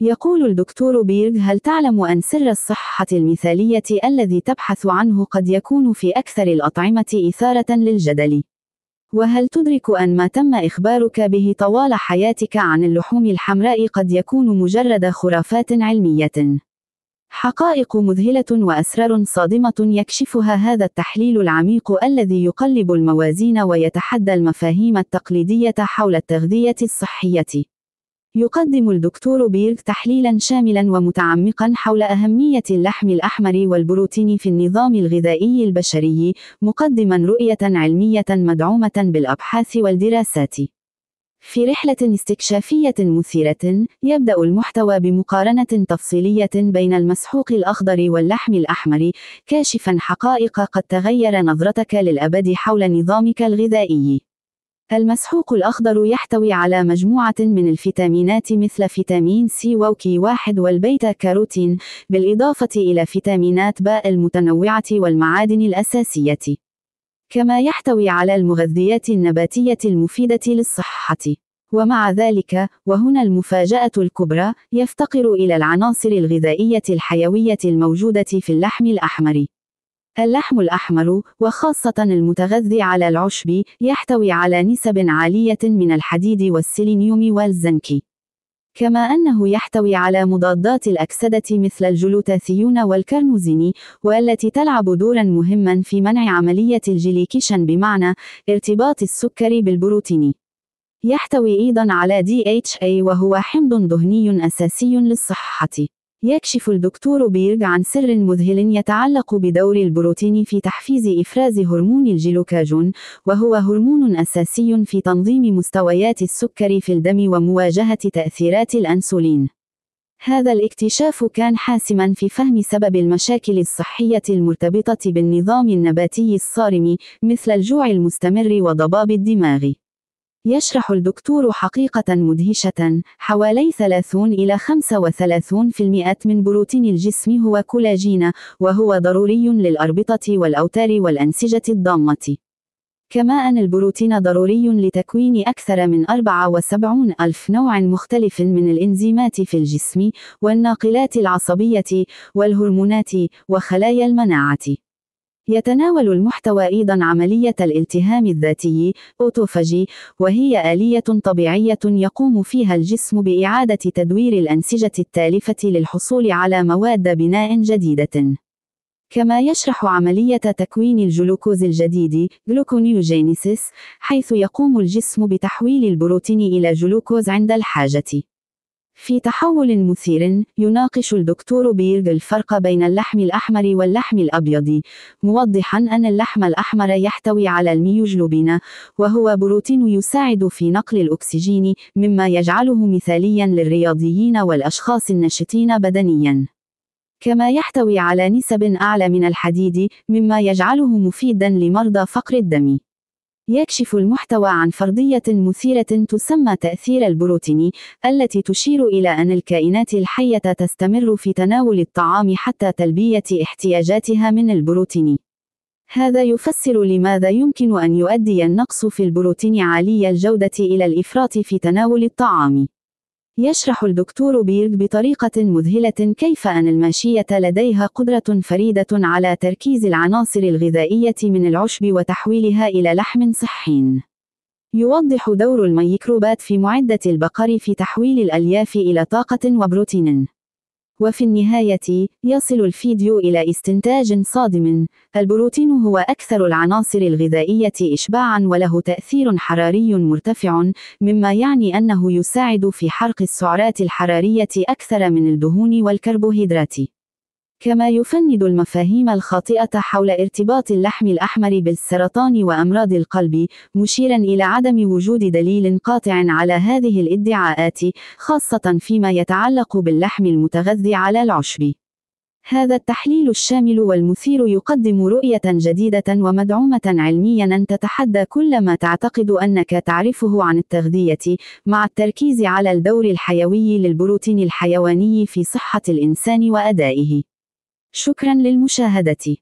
يقول الدكتور بيرغ هل تعلم أن سر الصحة المثالية الذي تبحث عنه قد يكون في أكثر الأطعمة إثارة للجدل؟ وهل تدرك أن ما تم إخبارك به طوال حياتك عن اللحوم الحمراء قد يكون مجرد خرافات علمية؟ حقائق مذهلة وأسرار صادمة يكشفها هذا التحليل العميق الذي يقلب الموازين ويتحدى المفاهيم التقليدية حول التغذية الصحية. يقدم الدكتور بيرغ تحليلا شاملا ومتعمقا حول أهمية اللحم الأحمر والبروتين في النظام الغذائي البشري مقدما رؤية علمية مدعومة بالأبحاث والدراسات في رحلة استكشافية مثيرة، يبدأ المحتوى بمقارنة تفصيلية بين المسحوق الأخضر واللحم الأحمر، كاشفًا حقائق قد تغير نظرتك للأبد حول نظامك الغذائي. المسحوق الأخضر يحتوي على مجموعة من الفيتامينات مثل فيتامين سي وكي واحد والبيتا كاروتين بالإضافة إلى فيتامينات باء المتنوعة والمعادن الأساسية كما يحتوي على المغذيات النباتية المفيدة للصحة ومع ذلك وهنا المفاجأة الكبرى يفتقر إلى العناصر الغذائية الحيوية الموجودة في اللحم الأحمر اللحم الأحمر وخاصة المتغذي على العشب يحتوي على نسب عالية من الحديد والسيلينيوم والزنك كما أنه يحتوي على مضادات الأكسدة مثل الجلوتاثيون والكرموزين، والتي تلعب دورا مهما في منع عملية الجليكيشن بمعنى ارتباط السكر بالبروتين يحتوي أيضا على DHA وهو حمض دهني أساسي للصحة يكشف الدكتور بيرج عن سر مذهل يتعلق بدور البروتين في تحفيز إفراز هرمون الجلوكاجون، وهو هرمون أساسي في تنظيم مستويات السكر في الدم ومواجهة تأثيرات الأنسولين. هذا الاكتشاف كان حاسمًا في فهم سبب المشاكل الصحية المرتبطة بالنظام النباتي الصارم، مثل الجوع المستمر وضباب الدماغ. يشرح الدكتور حقيقة مدهشة حوالي 30 إلى 35% من بروتين الجسم هو كولاجين وهو ضروري للأربطة والأوتار والأنسجة الضامة كما أن البروتين ضروري لتكوين أكثر من 74 ألف نوع مختلف من الإنزيمات في الجسم والناقلات العصبية والهرمونات وخلايا المناعة يتناول المحتوى أيضا عملية الالتهام الذاتي أوتوفاجي وهي آلية طبيعية يقوم فيها الجسم بإعادة تدوير الأنسجة التالفة للحصول على مواد بناء جديدة كما يشرح عملية تكوين الجلوكوز الجديد جلوكونيوجينيسيس حيث يقوم الجسم بتحويل البروتين إلى جلوكوز عند الحاجة في تحول مثير يناقش الدكتور بيرغ الفرق بين اللحم الأحمر واللحم الأبيض موضحا أن اللحم الأحمر يحتوي على الميوجلوبين وهو بروتين يساعد في نقل الأكسجين مما يجعله مثاليا للرياضيين والأشخاص النشطين بدنيا كما يحتوي على نسب أعلى من الحديد مما يجعله مفيدا لمرضى فقر الدم يكشف المحتوى عن فرضية مثيرة تسمى تأثير البروتيني التي تشير إلى أن الكائنات الحية تستمر في تناول الطعام حتى تلبية احتياجاتها من البروتين. هذا يفسر لماذا يمكن أن يؤدي النقص في البروتين عالي الجودة إلى الإفراط في تناول الطعام. يشرح الدكتور بيرغ بطريقة مذهلة كيف أن الماشية لديها قدرة فريدة على تركيز العناصر الغذائية من العشب وتحويلها إلى لحم صحي. يوضح دور الميكروبات في معدة البقر في تحويل الألياف إلى طاقة وبروتين. وفي النهاية يصل الفيديو إلى استنتاج صادم البروتين هو أكثر العناصر الغذائية إشباعا وله تأثير حراري مرتفع مما يعني أنه يساعد في حرق السعرات الحرارية أكثر من الدهون والكربوهيدرات كما يفند المفاهيم الخاطئة حول ارتباط اللحم الأحمر بالسرطان وأمراض القلب، مشيرا إلى عدم وجود دليل قاطع على هذه الادعاءات، خاصة فيما يتعلق باللحم المتغذي على العشب. هذا التحليل الشامل والمثير يقدم رؤية جديدة ومدعومة علميا تتحدى كل ما تعتقد أنك تعرفه عن التغذية مع التركيز على الدور الحيوي للبروتين الحيواني في صحة الإنسان وأدائه شكرا للمشاهدة